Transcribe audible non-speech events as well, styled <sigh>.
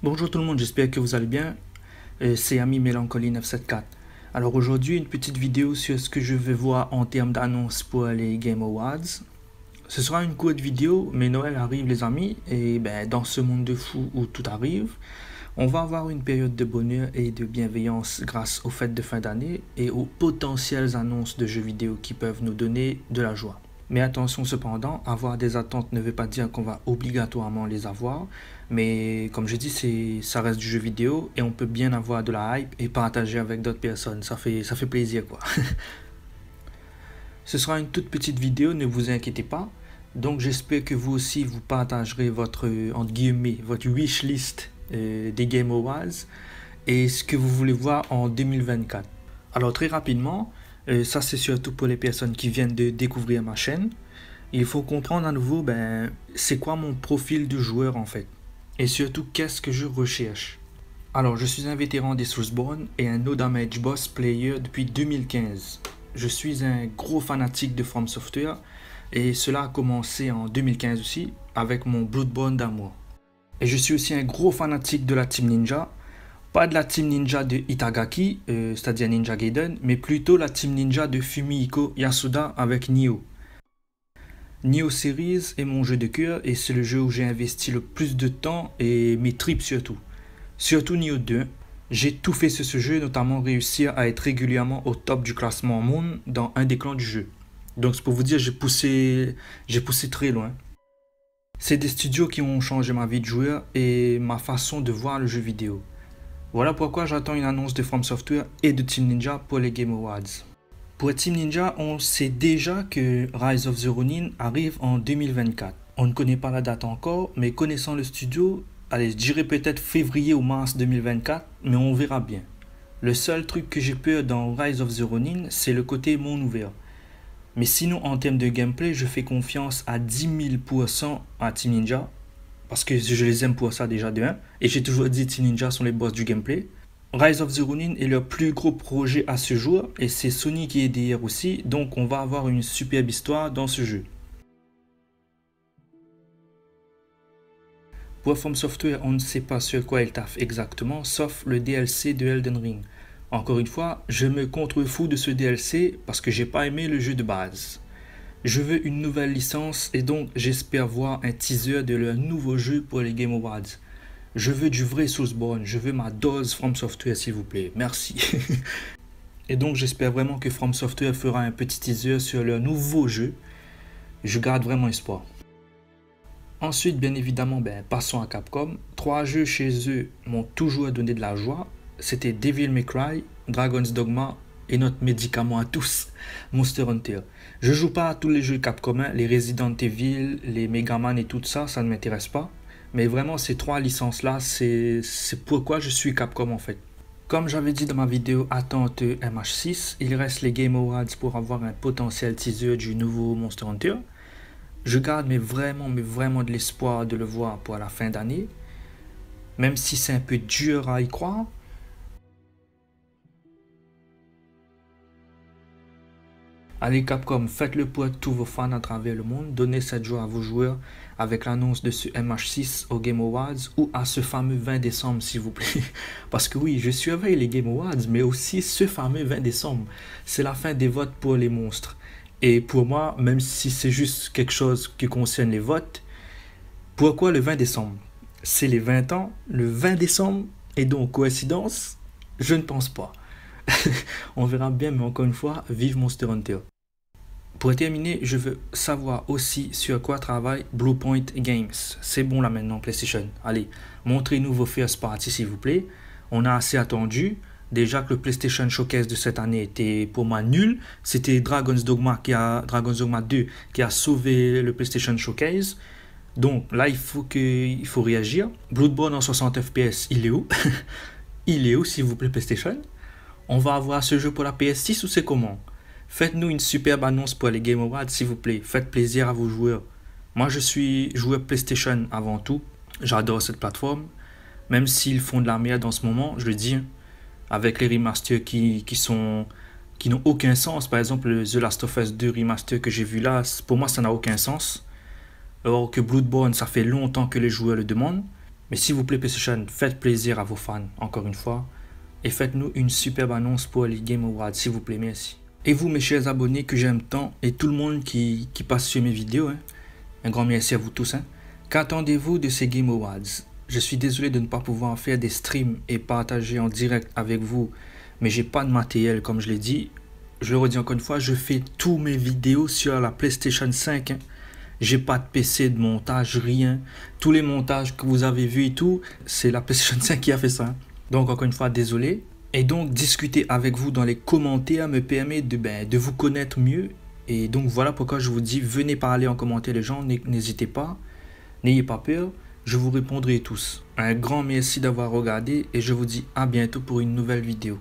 Bonjour tout le monde, j'espère que vous allez bien. Euh, c'est Ami Mélancolie 974. Alors aujourd'hui, une petite vidéo sur ce que je vais voir en termes d'annonces pour les Game Awards. Ce sera une courte vidéo, mais Noël arrive les amis, et ben, dans ce monde de fou où tout arrive, on va avoir une période de bonheur et de bienveillance grâce aux fêtes de fin d'année et aux potentielles annonces de jeux vidéo qui peuvent nous donner de la joie. Mais attention cependant, avoir des attentes ne veut pas dire qu'on va obligatoirement les avoir. Mais comme je dis, ça reste du jeu vidéo et on peut bien avoir de la hype et partager avec d'autres personnes. Ça fait, ça fait plaisir quoi. <laughs> Ce sera une toute petite vidéo, ne vous inquiétez pas. Donc j'espère que vous aussi vous partagerez votre, entre guillemets, votre wish list euh, des Game Awards et ce que vous voulez voir en 2024. Alors très rapidement, euh, ça, c'est surtout pour les personnes qui viennent de découvrir ma chaîne. Il faut comprendre à nouveau, ben, c'est quoi mon profil de joueur en fait Et surtout, qu'est-ce que je recherche Alors, je suis un vétéran des Soulsborne et un No Damage Boss player depuis 2015. Je suis un gros fanatique de From Software et cela a commencé en 2015 aussi avec mon Bloodborne d'amour. Et je suis aussi un gros fanatique de la Team Ninja pas de la team ninja de Itagaki, euh, c'est-à-dire Ninja Gaiden, mais plutôt la team ninja de Fumihiko Yasuda avec Nio. Nioh Series est mon jeu de cœur et c'est le jeu où j'ai investi le plus de temps et mes tripes surtout. Surtout Nio 2. J'ai tout fait sur ce jeu, notamment réussir à être régulièrement au top du classement monde dans un des clans du jeu. Donc c'est pour vous dire, j'ai poussé, j'ai poussé très loin. C'est des studios qui ont changé ma vie de joueur et ma façon de voir le jeu vidéo. Voilà pourquoi j'attends une annonce de From Software et de Team Ninja pour les Game Awards. Pour Team Ninja, on sait déjà que Rise of the Ronin arrive en 2024. On ne connaît pas la date encore, mais connaissant le studio, allez, je dirais peut-être février ou mars 2024, mais on verra bien. Le seul truc que j'ai peur dans Rise of the Ronin, c'est le côté monde ouvert. Mais sinon, en termes de gameplay, je fais confiance à 10 000% à Team Ninja parce que je les aime pour ça déjà de et j'ai toujours dit que ninjas sont les boss du gameplay. Rise of the Ronin est leur plus gros projet à ce jour, et c'est Sony qui est derrière aussi, donc on va avoir une superbe histoire dans ce jeu. Pour From Software, on ne sait pas sur quoi elle taffe exactement, sauf le DLC de Elden Ring. Encore une fois, je me contrefous de ce DLC parce que j'ai pas aimé le jeu de base. Je veux une nouvelle licence et donc j'espère voir un teaser de leur nouveau jeu pour les Game Awards. Je veux du vrai Soulsborne, je veux ma dose From Software s'il vous plaît, merci. <laughs> et donc j'espère vraiment que From Software fera un petit teaser sur leur nouveau jeu. Je garde vraiment espoir. Ensuite, bien évidemment, ben, passons à Capcom. Trois jeux chez eux m'ont toujours donné de la joie. C'était Devil May Cry, Dragon's Dogma et notre médicament à tous, Monster Hunter. Je joue pas à tous les jeux Capcom, hein, les Resident Evil, les Man et tout ça, ça ne m'intéresse pas. Mais vraiment, ces trois licences-là, c'est pourquoi je suis Capcom en fait. Comme j'avais dit dans ma vidéo Attente MH6, il reste les Game Awards pour avoir un potentiel teaser du nouveau Monster Hunter. Je garde mais vraiment, mais vraiment de l'espoir de le voir pour la fin d'année. Même si c'est un peu dur à y croire, Allez Capcom, faites le poids de tous vos fans à travers le monde, donnez cette joie à vos joueurs avec l'annonce de ce MH6 au Game Awards ou à ce fameux 20 décembre s'il vous plaît. <laughs> Parce que oui, je surveille les Game Awards, mais aussi ce fameux 20 décembre. C'est la fin des votes pour les monstres. Et pour moi, même si c'est juste quelque chose qui concerne les votes, pourquoi le 20 décembre C'est les 20 ans, le 20 décembre, et donc coïncidence Je ne pense pas. <laughs> on verra bien, mais encore une fois, vive Monster Hunter. Pour terminer, je veux savoir aussi sur quoi travaille Bluepoint Games. C'est bon là maintenant, PlayStation. Allez, montrez-nous vos first parties s'il vous plaît. On a assez attendu. Déjà que le PlayStation Showcase de cette année était pour moi nul. C'était Dragon's Dogma, qui Dragon's Dogma 2 qui a sauvé le PlayStation Showcase. Donc là, il faut, que, il faut réagir. Bloodborne en 60 FPS, il est où <laughs> Il est où, s'il vous plaît, PlayStation on va avoir ce jeu pour la PS6 ou c'est comment Faites-nous une superbe annonce pour les Game Awards, s'il vous plaît. Faites plaisir à vos joueurs. Moi, je suis joueur PlayStation avant tout. J'adore cette plateforme. Même s'ils font de la merde en ce moment, je le dis, avec les remasters qui, sont qui n'ont aucun sens. Par exemple, The Last of Us 2 remaster que j'ai vu là, pour moi, ça n'a aucun sens. Alors que Bloodborne, ça fait longtemps que les joueurs le demandent. Mais s'il vous plaît, PlayStation, faites plaisir à vos fans, encore une fois et faites-nous une superbe annonce pour les Game Awards, s'il vous plaît, merci. Et vous, mes chers abonnés que j'aime tant, et tout le monde qui, passe sur mes vidéos, hein, un grand merci à vous tous. Hein. Qu'attendez-vous de ces Game Awards Je suis désolé de ne pas pouvoir faire des streams et partager en direct avec vous, mais j'ai pas de matériel, comme je l'ai dit. Je le redis encore une fois, je fais tous mes vidéos sur la PlayStation 5. Je hein. J'ai pas de PC de montage, rien. Tous les montages que vous avez vus et tout, c'est la PlayStation 5 qui a fait ça. Donc encore une fois, désolé. Et donc discuter avec vous dans les commentaires me permet de, ben, de vous connaître mieux. Et donc voilà pourquoi je vous dis, venez parler en commentaire les gens, n'hésitez pas, n'ayez pas peur, je vous répondrai tous. Un grand merci d'avoir regardé et je vous dis à bientôt pour une nouvelle vidéo.